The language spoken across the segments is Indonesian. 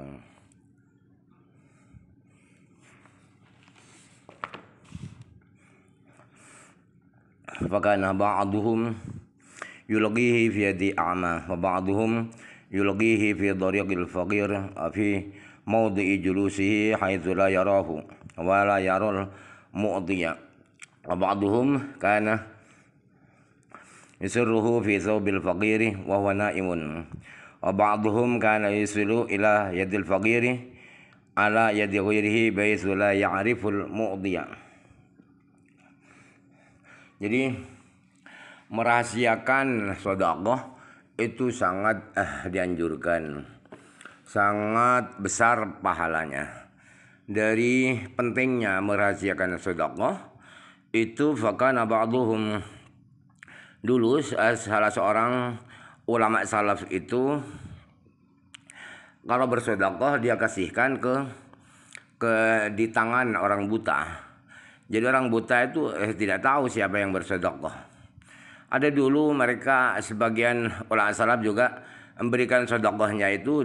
آه. فكان بعضهم يلقيه في يد أعمى وبعضهم يلقيه في طريق الفقير في موضع جلوسه حيث لا يراه ولا يرى المؤطي وبعضهم كان يسره في ثوب الفقير وهو نائم wa ba'dhum kana yusilu ila yadil faqiri ala yadi ghairihi baitsu la ya'riful mu'diya jadi merahasiakan sedekah itu sangat eh, dianjurkan sangat besar pahalanya dari pentingnya merahasiakan sedekah itu fakana ba'dhum dulu eh, salah seorang ulama salaf itu kalau bersodakoh dia kasihkan ke ke di tangan orang buta. Jadi orang buta itu eh, tidak tahu siapa yang bersodakoh. Ada dulu mereka sebagian ulama salaf juga memberikan sodakohnya itu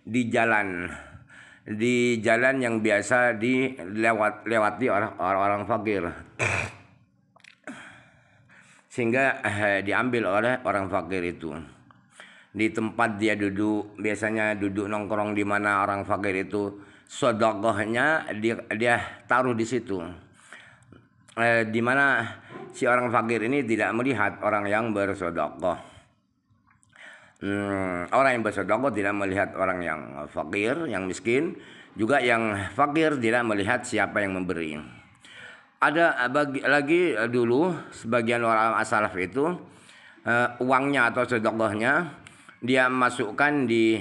di jalan di jalan yang biasa dilewati lewati orang orang fakir sehingga eh, diambil oleh orang fakir itu di tempat dia duduk biasanya duduk nongkrong di mana orang fakir itu sodokohnya dia, dia taruh di situ eh, di mana si orang fakir ini tidak melihat orang yang bersodokoh hmm, orang yang bersodokoh tidak melihat orang yang fakir yang miskin juga yang fakir tidak melihat siapa yang memberi ada eh, bagi, lagi eh, dulu sebagian orang asalaf itu uh, uangnya atau sedekahnya dia masukkan di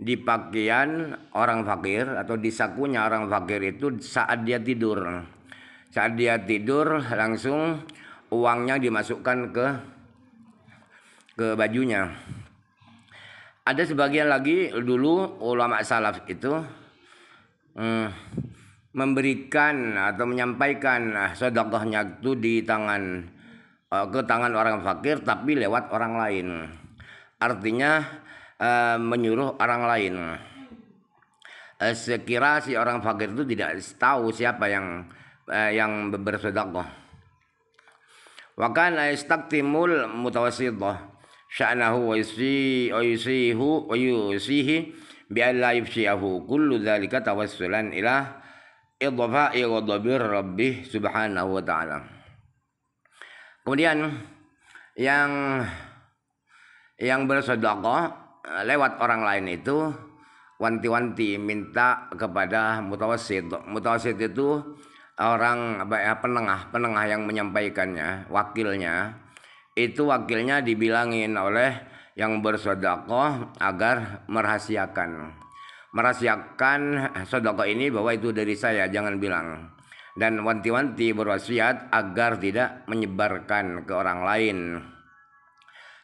di pakaian orang fakir atau di sakunya orang fakir itu saat dia tidur. Saat dia tidur langsung uangnya dimasukkan ke ke bajunya. Ada sebagian lagi dulu ulama salaf itu hmm, memberikan atau menyampaikan ah, sedekahnya itu di tangan eh, ke tangan orang fakir tapi lewat orang lain. Artinya eh, menyuruh orang lain. Eh, sekira si orang fakir itu tidak tahu siapa yang yang bersedekah. Wakana istaktimul mutawasidah sya'nahu wa yusihu wa yusihi bi yufsiyahu kullu dhalika tawassulan ilah idhafa'i rabbih subhanahu wa ta'ala. Kemudian yang yang bersedekah eh, lewat orang lain itu wanti-wanti minta kepada mutawassit. Mutawassit itu orang apa eh, penengah, penengah yang menyampaikannya, wakilnya. Itu wakilnya dibilangin oleh yang bersedekah agar merahasiakan merahasiakan sodokoh ini bahwa itu dari saya jangan bilang dan wanti-wanti berwasiat agar tidak menyebarkan ke orang lain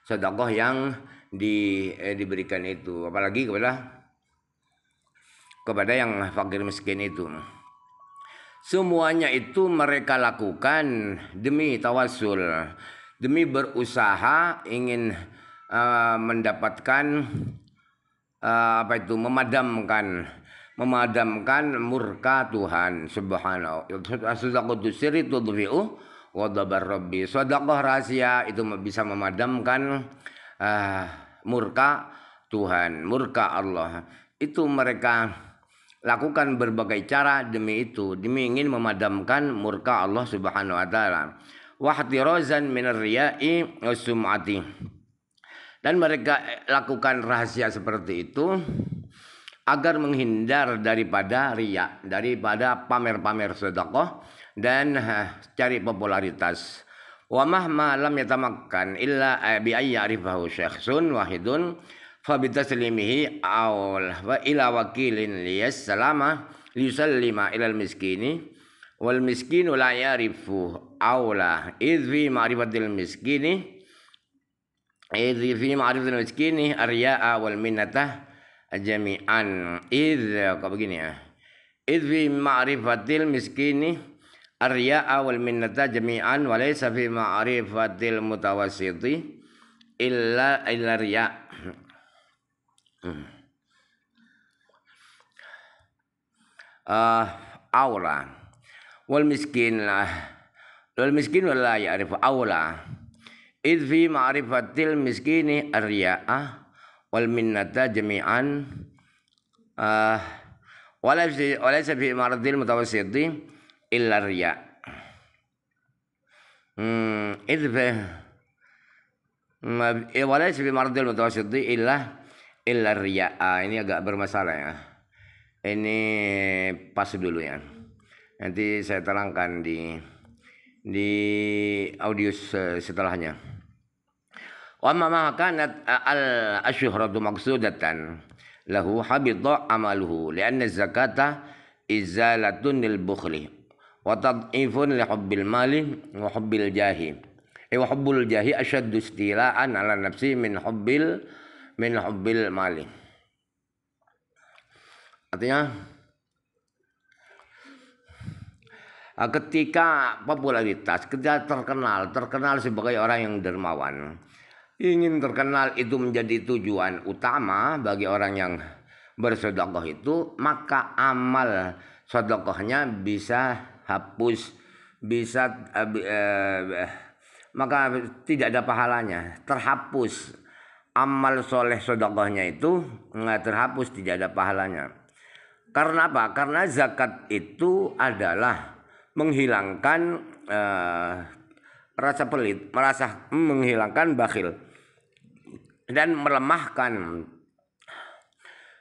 sodokoh yang di, eh, diberikan itu apalagi kepada kepada yang fakir miskin itu semuanya itu mereka lakukan demi tawasul demi berusaha ingin uh, mendapatkan Eh, apa itu memadamkan memadamkan murka Tuhan subhanahu sadaqatu sirri tudfi'u wa Robi rahasia itu bisa memadamkan uh, murka Tuhan murka Allah itu mereka lakukan berbagai cara demi itu demi ingin memadamkan murka Allah subhanahu wa taala wahtirozan min riya'i sum'ati dan mereka eh, lakukan rahasia seperti itu agar menghindar daripada riak, daripada pamer-pamer sedekah dan eh, cari popularitas. Wa mahma lam yatamakkan illa eh, bi arifahu syakhsun wahidun fa bitaslimihi awal wa ila wakilin selama liyusallima ila al-miskini wal miskinu la ya'rifu awla idh ma'rifatil miskini Iz fi miskin miskini arya'a wal minnata jami'an. Iz kok begini ya. Iz fi ma'rifatil miskini arya'a wal minnata jami'an wa laysa fi ma'rifatil mutawassiti illa illa riya. Ah, aula wal miskin lah wal miskin wal la ya'rifu aula idfi ma'rifatil miskini ar-ria'ah wal minnata jami'an uh, ah, walaysa fi maradil mutawassiti illa riya hmm idfi hmm, eh, fi walaysa ma'rifatil mutawasiti illa illa riya ah, ini agak bermasalah ya ini pas dulu ya nanti saya terangkan di di audio setelahnya. Wa ma kanat al asyhratu maqsudatan lahu habita amaluhu lianna zakata izalatun lil bukhli wa tad'ifun li hubbil mali wa hubbil jahi. Eh wa hubbul jahi asyaddu istila'an ala nafsi min hubbil min hubbil mali. Artinya Ah, ketika popularitas, ketika terkenal, terkenal sebagai orang yang dermawan. Ingin terkenal itu menjadi tujuan utama bagi orang yang bersodokoh itu, maka amal sodokohnya bisa hapus, bisa eh, eh, maka tidak ada pahalanya, terhapus amal soleh sodokohnya itu nggak terhapus, tidak ada pahalanya. Karena apa? Karena zakat itu adalah menghilangkan uh, rasa pelit, merasa hmm, menghilangkan bakhil dan melemahkan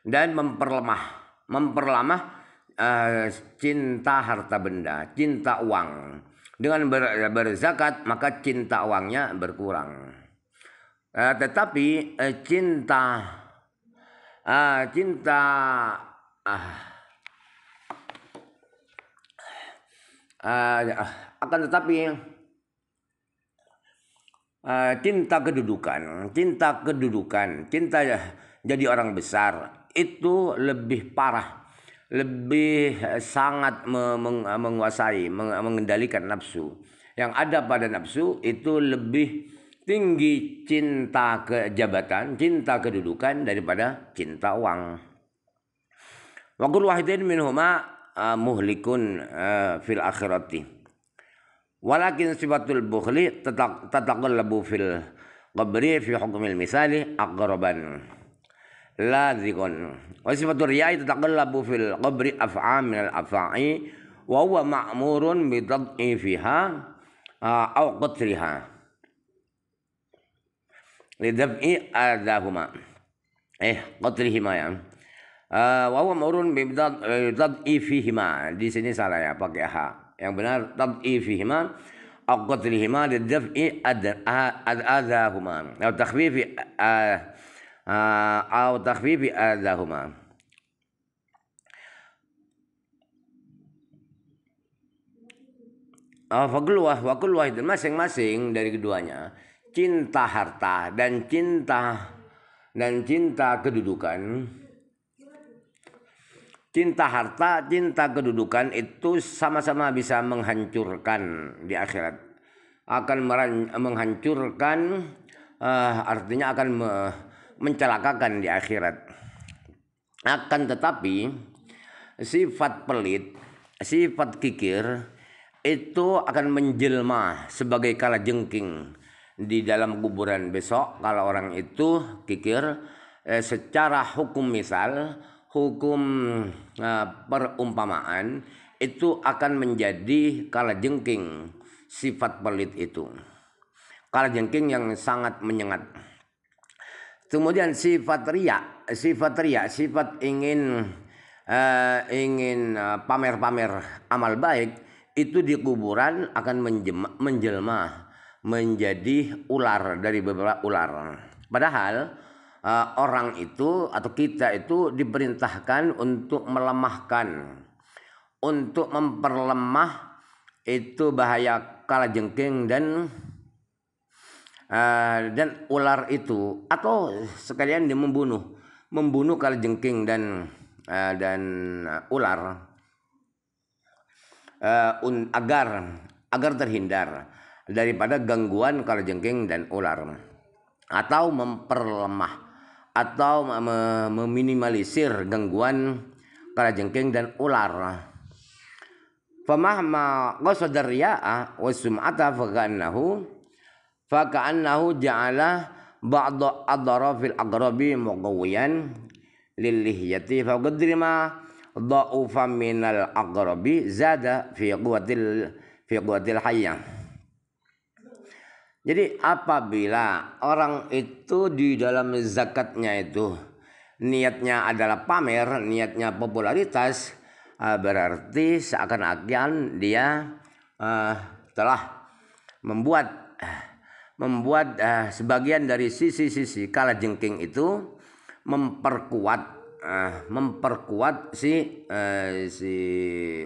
dan memperlemah, memperlemah uh, eh, cinta harta benda, cinta uang. Dengan ber, berzakat maka cinta uangnya berkurang. Uh, tetapi uh, cinta uh, cinta uh, Eh, ah, akan tetapi uh, cinta kedudukan, cinta kedudukan, cinta jadi orang besar itu lebih parah, lebih sangat menguasai, mengendalikan nafsu. Yang ada pada nafsu itu lebih tinggi cinta ke jabatan, cinta kedudukan daripada cinta uang. Wa wahidin minhuma muhlikun fil akhirati walakin sifatul bukhli tatakul labu fil qabri fi hukumil misali aqraban lazikun wa sifatul riyai tatakul labu fil qabri af'a minal afa'i wa huwa ma'murun bidad'i fiha au qatriha lidab'i adahuma eh قتلهما ya'am Eh, wa maurun bi tad'i eh, ifihima Di sini salah ya pakai ha. Yang benar tad'i fihima au qatlihima lidaf'i adadahuma atau takhfifi eh, atau takhfifi adahuma. Fagluwah, wakul itu masing-masing dari keduanya cinta harta dan cinta dan cinta kedudukan Cinta harta, cinta kedudukan itu sama-sama bisa menghancurkan di akhirat. Akan menghancurkan uh, artinya akan me mencelakakan di akhirat. Akan tetapi sifat pelit, sifat kikir itu akan menjelma sebagai kala jengking di dalam kuburan besok kalau orang itu kikir eh, secara hukum misal hukum uh, perumpamaan itu akan menjadi kalajengking sifat pelit itu. Kalajengking yang sangat menyengat. Kemudian sifat riak sifat riak sifat ingin uh, ingin eh, pamer-pamer uh, amal baik itu di kuburan akan menjema, menjelma menjadi ular dari beberapa ular. Padahal Eh, orang itu atau kita itu diperintahkan untuk melemahkan untuk memperlemah itu bahaya kalajengking dan uh, dan ular itu atau sekalian dia membunuh membunuh kalajengking dan uh, dan ular uh, un, agar agar terhindar daripada gangguan kalajengking dan ular atau memperlemah atau meminimalisir gangguan jengking dan ular. Famahma qasada riya'a wa sum'ata faka'annahu faka'annahu ja'ala ba'd adrafil aqrabi muqawiyan lil lihyati fa minal aqrabi zada fi quwwatil fi quwwatil hayyah jadi apabila orang itu di dalam zakatnya itu niatnya adalah pamer, niatnya popularitas, eh, berarti seakan-akan dia eh, telah membuat membuat eh, sebagian dari sisi-sisi kala jengking itu memperkuat memperkuat si uh, si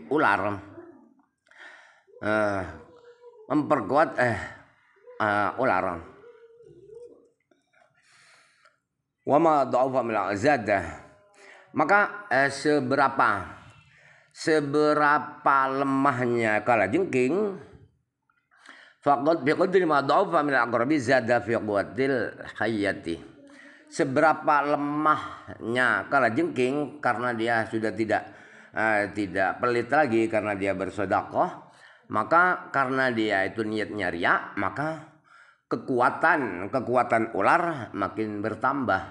ular memperkuat uh, ah, ularan, oh, wama doa min maka eh, seberapa seberapa lemahnya kala jengking faqad biqadri ma da'ufa min aqrabi zada fi quwwatil hayati seberapa lemahnya kala jengking karena dia sudah tidak uh, tidak pelit lagi karena dia bersedekah maka karena dia itu niatnya ria, maka kekuatan kekuatan ular makin bertambah.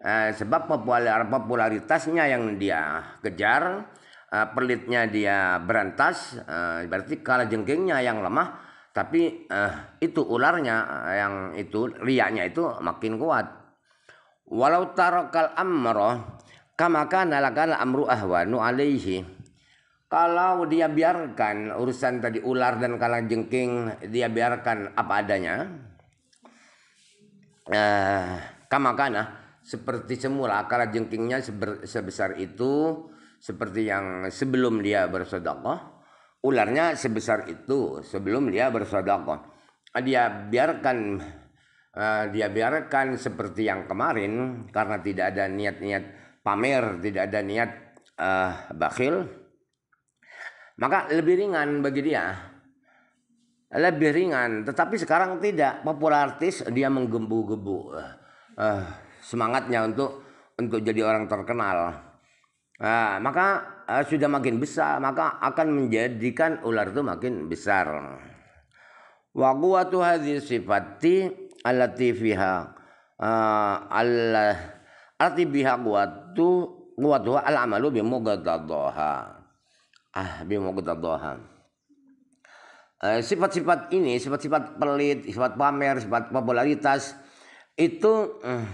Eh, sebab popular, popularitasnya yang dia kejar, eh, pelitnya dia berantas, eh, berarti kalah jengkingnya yang lemah, tapi eh, itu ularnya eh, yang itu riaknya itu makin kuat. Walau tarokal amroh, kamakan kana amru ahwanu alaihi kalau dia biarkan urusan tadi ular dan kalang jengking dia biarkan apa adanya. Eh, kamakana seperti semula kalang jengkingnya sebesar itu seperti yang sebelum dia bersodokoh ularnya sebesar itu sebelum dia bersodokoh Dia biarkan eh, dia biarkan seperti yang kemarin karena tidak ada niat-niat pamer, tidak ada niat uh, bakhil. Maka lebih ringan bagi dia. Lebih ringan, tetapi sekarang tidak. Popular artis dia menggembu gebu uh, eh, eh, semangatnya untuk untuk jadi orang terkenal. uh, maka uh, sudah makin besar, maka akan menjadikan ular itu makin besar. Wa quwwatu hadhihi sifati allati fiha Allah arti biha quwwatu quwwatu al amalu bi mughaddaha ah bimuqtadaha eh, sifat-sifat ini sifat-sifat pelit sifat pamer sifat popularitas itu eh,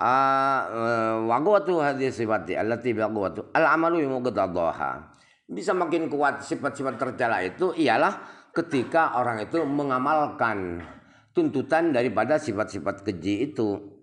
ah, eh, hadis sifatnya. sifati allati biqwatu al amalu doa. bisa makin kuat sifat-sifat tercela itu ialah ketika orang itu mengamalkan tuntutan daripada sifat-sifat keji itu